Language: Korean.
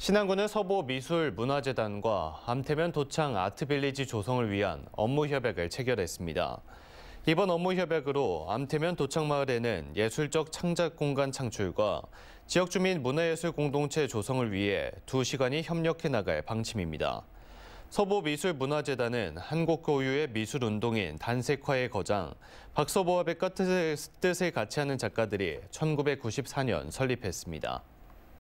신안군은 서부미술문화재단과 암태면 도창 아트빌리지 조성을 위한 업무협약을 체결했습니다. 이번 업무협약으로 암태면 도창마을에는 예술적 창작공간 창출과 지역주민 문화예술공동체 조성을 위해 두 시간이 협력해 나갈 방침입니다. 서보미술문화재단은 한국 고유의 미술운동인 단색화의 거장 박서보와 백과 뜻을 같이 하는 작가들이 1994년 설립했습니다.